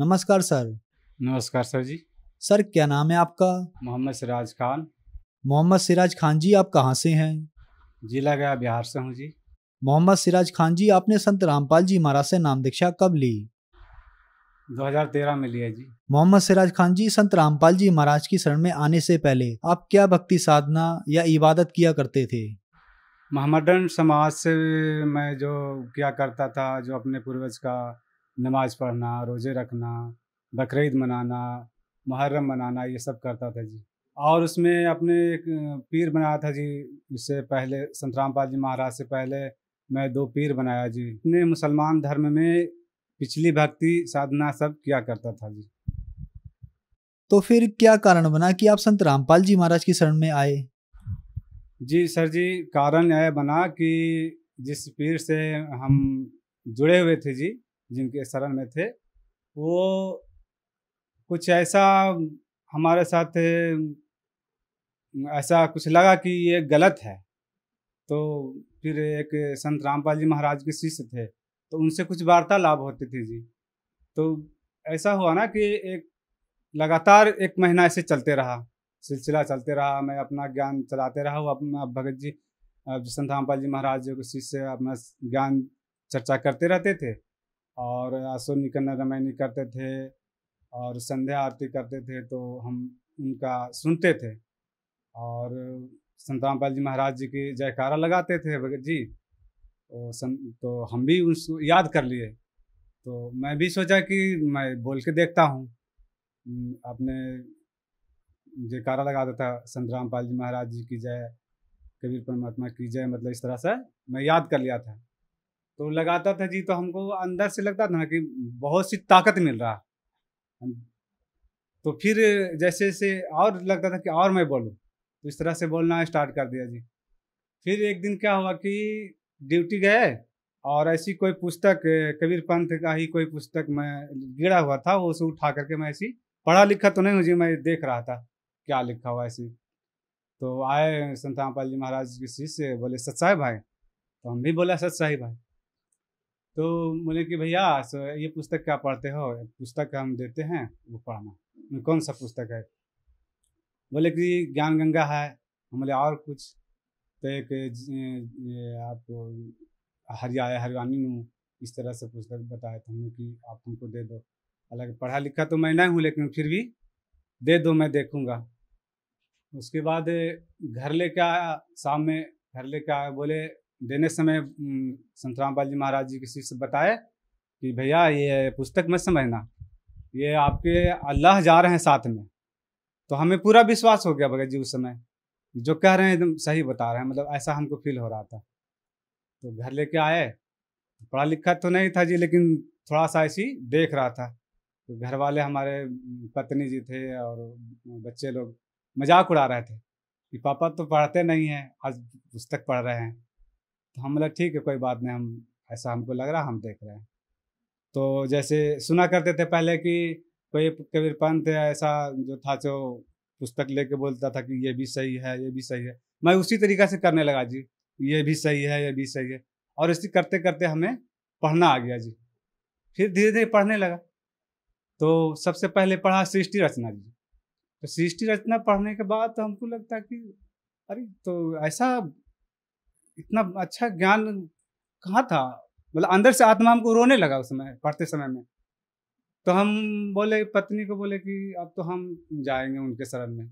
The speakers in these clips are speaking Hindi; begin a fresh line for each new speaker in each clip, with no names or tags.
नमस्कार सर
नमस्कार सर जी
सर क्या नाम है आपका
मोहम्मद सिराज खान
मोहम्मद सिराज खान जी आप कहाँ से हैं
जिला गया बिहार से हूँ जी
मोहम्मद सिराज खान जी आपने संत रामपाल जी महाराज से नाम दीक्षा कब ली
2013 में लिया जी
मोहम्मद सिराज खान जी संत रामपाल जी महाराज की शरण में आने से पहले आप क्या भक्ति साधना या इबादत किया करते थे
मोहम्मद समाज से मैं जो किया करता था जो अपने पूर्वज का नमाज पढ़ना रोज़े रखना बकरीद मनाना मुहर्रम मनाना ये सब करता था जी और उसमें अपने एक पीर बनाया था जी इससे पहले संत रामपाल जी महाराज से पहले मैं दो पीर बनाया जी अपने मुसलमान धर्म में पिछली भक्ति साधना सब किया करता
था जी तो फिर क्या कारण बना कि आप संत रामपाल जी महाराज की शरण में आए
जी सर जी कारण यह बना कि जिस पीर से हम जुड़े हुए थे जी जिनके शरण में थे वो कुछ ऐसा हमारे साथ ऐसा कुछ लगा कि ये गलत है तो फिर एक संत रामपाल जी महाराज के शिष्य थे तो उनसे कुछ वार्तालाप होती थी जी तो ऐसा हुआ ना कि एक लगातार एक महीना ऐसे चलते रहा सिलसिला चलते रहा मैं अपना ज्ञान चलाते रहा हूँ अपना भगत जी संत रामपाल जी महाराज जी के शिष्य अपना ज्ञान चर्चा करते रहते थे और आसन निकन्ना रामायणी करते थे और संध्या आरती करते थे तो हम उनका सुनते थे और संत रामपाल जी महाराज जी की जयकारा लगाते थे भगत जी तो सं तो हम भी उसको याद कर लिए तो मैं भी सोचा कि मैं बोल के देखता हूँ अपने जयकारा लगाता था संत रामपाल जी महाराज जी की जय कबीर परमात्मा की जय मतलब इस तरह से मैं याद कर लिया था तो लगाता था जी तो हमको अंदर से लगता था ना कि बहुत सी ताकत मिल रहा तो फिर जैसे जैसे और लगता था कि और मैं बोलूँ तो इस तरह से बोलना स्टार्ट कर दिया जी फिर एक दिन क्या हुआ कि ड्यूटी गए और ऐसी कोई पुस्तक कबीर पंथ का ही कोई पुस्तक मैं गिरा हुआ था वो उसे उठा करके मैं ऐसी पढ़ा लिखा तो नहीं मुझे मैं देख रहा था क्या लिखा हुआ ऐसी तो आए संत रामपाल जी महाराज के शिष्य बोले सच्चाई भाई तो हम भी बोला सच्चाई भाई तो बोले कि भैया ये पुस्तक क्या पढ़ते हो पुस्तक हम देते हैं वो पढ़ना कौन सा पुस्तक है बोले कि ज्ञान गंगा है हम बोले और कुछ तो एक आपको हरिया हरिवानी नू इस तरह से पुस्तक बताया थे हमने कि आप हमको दे दो हालांकि पढ़ा लिखा तो मैं नहीं हूँ लेकिन फिर भी दे दो मैं देखूँगा उसके बाद घर लेके आया शाम में घर लेके आया बोले देने समय संत रामपाल जी महाराज जी किसी से बताए कि भैया ये पुस्तक मत समझना ये आपके अल्लाह जा रहे हैं साथ में तो हमें पूरा विश्वास हो गया भगत जी उस समय जो कह रहे हैं एकदम सही बता रहे हैं मतलब ऐसा हमको फील हो रहा था तो घर लेके आए पढ़ा लिखा तो नहीं था जी लेकिन थोड़ा सा ऐसी देख रहा था तो घर वाले हमारे पत्नी जी थे और बच्चे लोग मजाक उड़ा रहे थे कि पापा तो पढ़ते नहीं हैं आज पुस्तक पढ़ रहे हैं तो हम बोला ठीक है कोई बात नहीं हम ऐसा हमको लग रहा हम देख रहे हैं तो जैसे सुना करते थे पहले कि कोई कबीर पंथ ऐसा जो था जो पुस्तक लेके बोलता था कि ये भी सही है ये भी सही है मैं उसी तरीका से करने लगा जी ये भी सही है ये भी सही है और इसी करते करते हमें पढ़ना आ गया जी फिर धीरे धीरे पढ़ने लगा तो सबसे पहले पढ़ा सृष्टि रचना जी तो सृष्टि रचना पढ़ने के बाद तो हमको लगता कि अरे तो ऐसा इतना अच्छा ज्ञान कहाँ था मतलब अंदर से आत्मा हमको रोने लगा उस समय पढ़ते समय में तो हम बोले पत्नी को बोले कि अब तो हम जाएंगे उनके शरण में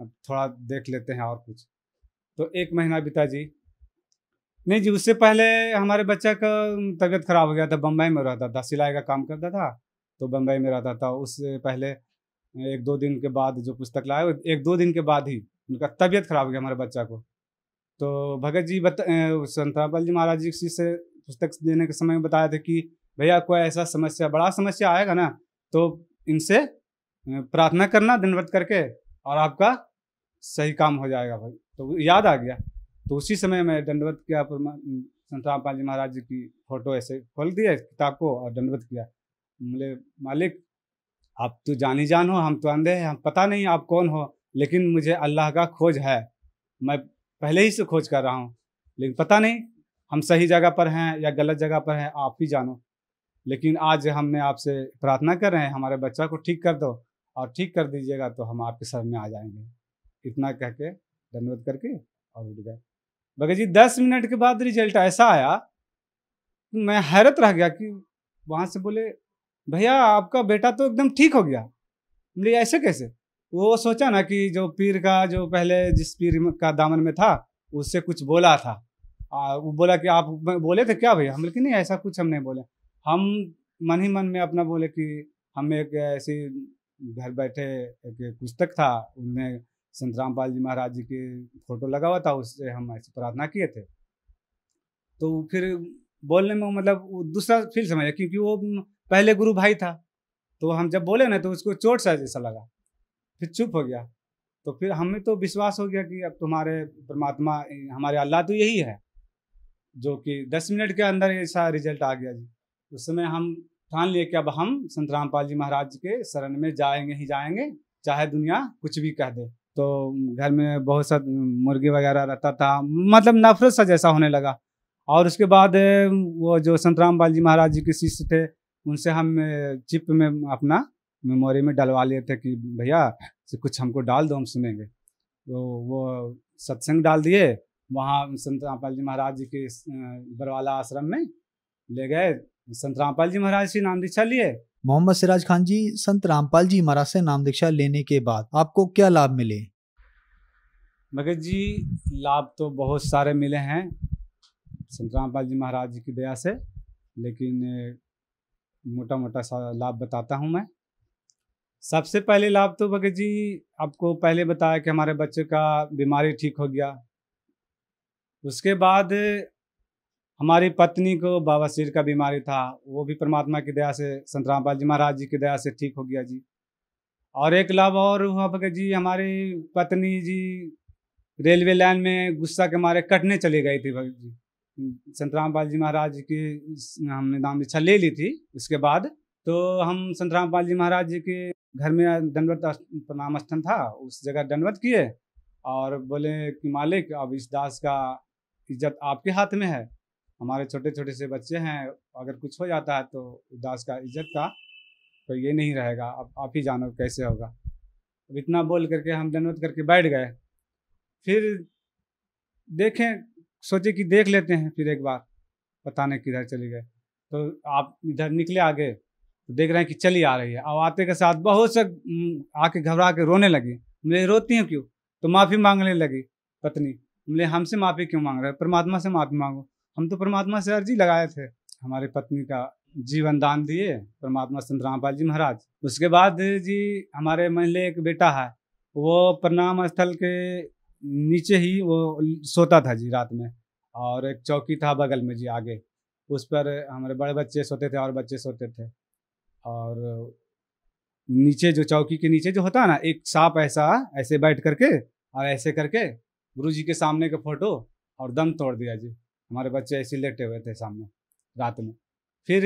अब थोड़ा देख लेते हैं और कुछ तो एक महीना बिता जी नहीं जी उससे पहले हमारे बच्चा का तबीयत खराब हो गया था बम्बई में रहता था सिलाई का काम करता था तो बम्बई में रहता था उससे पहले एक दो दिन के बाद जो पुस्तक लाए एक दो दिन के बाद ही उनका तबीयत खराब हो गया हमारे बच्चा को तो भगत जी बता रामपाल जी महाराज जी से पुस्तक देने के समय में बताया था कि भैया कोई ऐसा समस्या बड़ा समस्या आएगा ना तो इनसे प्रार्थना करना दिन व्रत करके और आपका सही काम हो जाएगा भाई तो याद आ गया तो उसी समय मैं दंडवत किया संत रामपाल जी महाराज जी की फोटो ऐसे खोल दिया किताब को और दंडवत किया बोले मालिक आप तो जानी जान हो हम तो अंधे हैं हम पता नहीं आप कौन हो लेकिन मुझे अल्लाह का खोज है मैं पहले ही से खोज कर रहा हूँ लेकिन पता नहीं हम सही जगह पर हैं या गलत जगह पर हैं आप ही जानो लेकिन आज हमने आपसे प्रार्थना कर रहे हैं हमारे बच्चा को ठीक कर दो और ठीक कर दीजिएगा तो हम आपके सर में आ जाएंगे इतना कह के धन्यवाद करके और उठ गए भगत जी दस मिनट के बाद रिजल्ट ऐसा आया मैं हैरत रह गया कि वहाँ से बोले भैया आपका बेटा तो एकदम ठीक हो गया बोले ऐसे कैसे वो सोचा ना कि जो पीर का जो पहले जिस पीर का दामन में था उससे कुछ बोला था आ, वो बोला कि आप बोले थे क्या भैया हम लेकिन नहीं ऐसा कुछ हम नहीं बोले हम मन ही मन में अपना बोले कि हम एक ऐसी घर बैठे एक पुस्तक था उनमें संत रामपाल जी महाराज जी की फोटो लगा हुआ था उससे हम ऐसी प्रार्थना किए थे तो फिर बोलने में मतलब दूसरा फील समझा क्योंकि वो पहले गुरु भाई था तो हम जब बोले ना तो उसको चोट सा जैसा लगा फिर चुप हो गया तो फिर हमें तो विश्वास हो गया कि अब तुम्हारे परमात्मा हमारे अल्लाह तो यही है जो कि दस मिनट के अंदर ऐसा रिजल्ट आ गया जी उस समय हम ठान लिए कि अब हम संत रामपाल जी महाराज के शरण में जाएंगे ही जाएंगे चाहे दुनिया कुछ भी कह दे तो घर में बहुत सा मुर्गी वगैरह रहता था मतलब नफरत सा जैसा होने लगा और उसके बाद वो जो संत रामपाल जी महाराज जी के शिष्य थे उनसे हम चिप में अपना मेमोरी में डलवा थे कि भैया कुछ हमको डाल दो हम सुनेंगे तो वो सत्संग डाल दिए वहाँ संत रामपाल जी महाराज जी के बरवाला आश्रम में ले गए संत रामपाल जी महाराज से नाम दीक्षा लिए
मोहम्मद सिराज खान जी संत रामपाल जी महाराज से नाम दीक्षा लेने के बाद आपको क्या लाभ मिले
मगर जी लाभ तो बहुत सारे मिले हैं संत रामपाल जी महाराज जी की दया से लेकिन मोटा मोटा सा लाभ बताता हूँ मैं सबसे पहले लाभ तो भगत जी आपको पहले बताया कि हमारे बच्चे का बीमारी ठीक हो गया उसके बाद हमारी पत्नी को बाबा बाबासीर का बीमारी था वो भी परमात्मा की दया से संत रामपाल जी महाराज जी की दया से ठीक हो गया जी और एक लाभ और हुआ भगत जी हमारी पत्नी जी रेलवे लाइन में गुस्सा के मारे कटने चली गई थी भगत जी संत रामपाल जी महाराज की हमने नाम इच्छा ले ली थी उसके बाद तो हम संत रामपाल जी महाराज जी के घर में दंडवत प्रणाम स्थान था उस जगह दंडवत किए और बोले कि मालिक अब इस दास का इज्जत आपके हाथ में है हमारे छोटे छोटे से बच्चे हैं अगर कुछ हो जाता है तो दास का इज्जत का तो ये नहीं रहेगा अब आप ही जानो कैसे होगा अब इतना बोल करके हम दंडवत करके बैठ गए फिर देखें सोचे कि देख लेते हैं फिर एक बार पता नहीं किधर चले गए तो आप इधर निकले आगे तो देख रहे हैं कि चली आ रही है और आते के साथ बहुत से हम्म, आके घबरा के रोने लगी मुझे रोती हूँ क्यों तो माफ़ी मांगने लगी पत्नी बोले हमसे माफ़ी क्यों मांग रहे परमात्मा से माफ़ी मांगो हम तो परमात्मा से अर्जी लगाए थे हमारे पत्नी का जीवन दान दिए परमात्मा संत रामपाल जी महाराज उसके बाद जी हमारे महिला एक बेटा है वो प्रणाम स्थल के नीचे ही वो सोता था जी रात में और एक चौकी था बगल में जी आगे उस पर हमारे बड़े बच्चे सोते थे और बच्चे सोते थे और नीचे जो चौकी के नीचे जो होता है ना एक सांप ऐसा ऐसे बैठ करके और ऐसे करके गुरु जी के सामने का फोटो और दम तोड़ दिया जी हमारे बच्चे ऐसे लेटे हुए थे सामने रात में फिर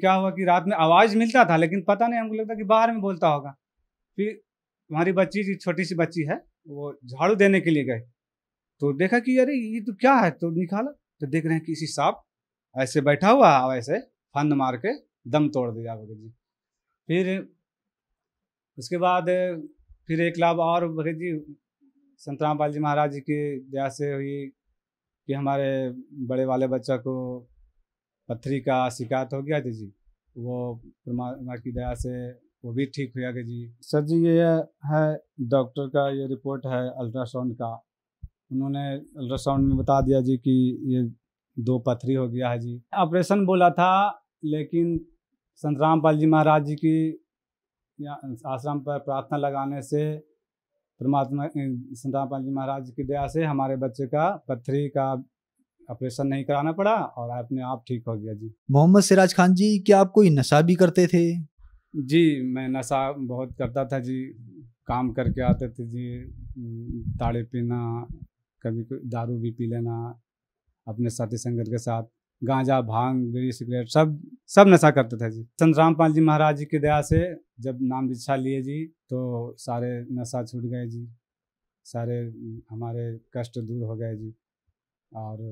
क्या हुआ कि रात में आवाज़ मिलता था लेकिन पता नहीं हमको लगता कि बाहर में बोलता होगा फिर हमारी बच्ची जी छोटी सी बच्ची है वो झाड़ू देने के लिए गए तो देखा कि अरे ये तो क्या है तो निकाला तो देख रहे हैं किसी सांप ऐसे बैठा हुआ और ऐसे फंद मार के दम तोड़ दिया गुरु जी फिर उसके बाद फिर एक लाभ और भगत जी संत रामपाल जी महाराज जी की दया से हुई कि हमारे बड़े वाले बच्चा को पत्थरी का शिकायत हो गया था जी वो परमात्मा की दया से वो भी ठीक हुआ गया जी सर जी ये है डॉक्टर का ये रिपोर्ट है अल्ट्रासाउंड का उन्होंने अल्ट्रासाउंड में बता दिया जी कि ये दो पथरी हो गया है जी ऑपरेशन बोला था लेकिन संत रामपाल जी महाराज जी की आश्रम पर प्रार्थना लगाने से परमात्मा संत रामपाल जी महाराज जी की दया से हमारे बच्चे का पथरी का ऑपरेशन नहीं कराना पड़ा और अपने आप ठीक हो गया जी
मोहम्मद सिराज खान जी क्या आप कोई नशा भी करते थे
जी मैं नशा बहुत करता था जी काम करके आते थे जी ताड़े पीना कभी दारू भी पी लेना अपने साथी संगत के साथ गांजा भांग बीड़ी सिगरेट सब सब नशा करते थे जी संत रामपाल जी महाराज जी की दया से जब नाम दीक्षा लिए जी तो सारे नशा छूट गए जी सारे हमारे कष्ट दूर हो गए जी और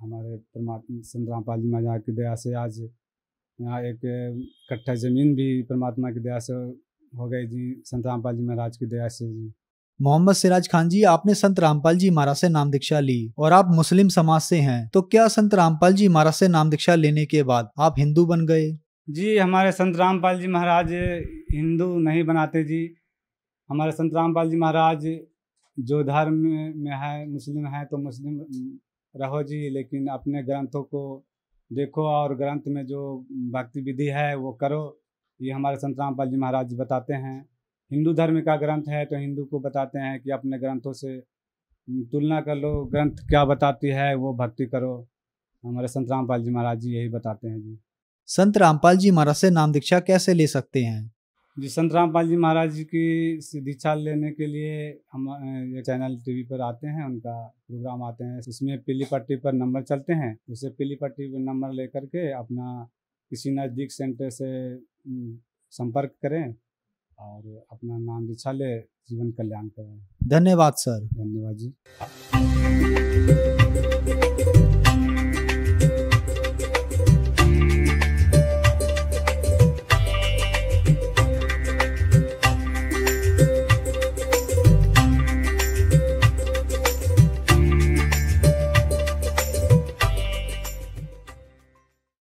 हमारे परमात्मा संत रामपाल जी महाराज की दया से आज यहाँ एक कट्ठा ज़मीन भी परमात्मा की दया से हो गए जी संत रामपाल जी महाराज की दया से जी
मोहम्मद सिराज खान जी आपने संत रामपाल जी महाराज से नाम दीक्षा ली और आप मुस्लिम समाज से हैं तो क्या संत रामपाल जी महाराज से नाम दीक्षा लेने के बाद आप हिंदू बन गए
जी हमारे संत रामपाल जी महाराज हिंदू नहीं बनाते जी हमारे संत रामपाल जी महाराज जो धर्म में है मुस्लिम है तो मुस्लिम रहो जी लेकिन अपने ग्रंथों को देखो और ग्रंथ में जो भक्ति विधि है वो करो ये हमारे संत रामपाल जी महाराज बताते हैं हिंदू धर्म का ग्रंथ है तो हिंदू को बताते हैं कि अपने ग्रंथों से तुलना कर लो ग्रंथ क्या बताती है वो भक्ति करो हमारे संत रामपाल जी महाराज
जी यही बताते हैं जी संत रामपाल जी महाराज से नाम दीक्षा कैसे ले सकते हैं
जी संत रामपाल जी महाराज जी की दीक्षा लेने के लिए हम ये चैनल टीवी पर आते हैं उनका प्रोग्राम आते हैं उसमें पीली पट्टी पर नंबर चलते हैं उसे पीली पट्टी पर नंबर लेकर के अपना किसी नज़दीक सेंटर से संपर्क करें और अपना नाम जो ले जीवन कल्याण का
धन्यवाद सर धन्यवाद
जी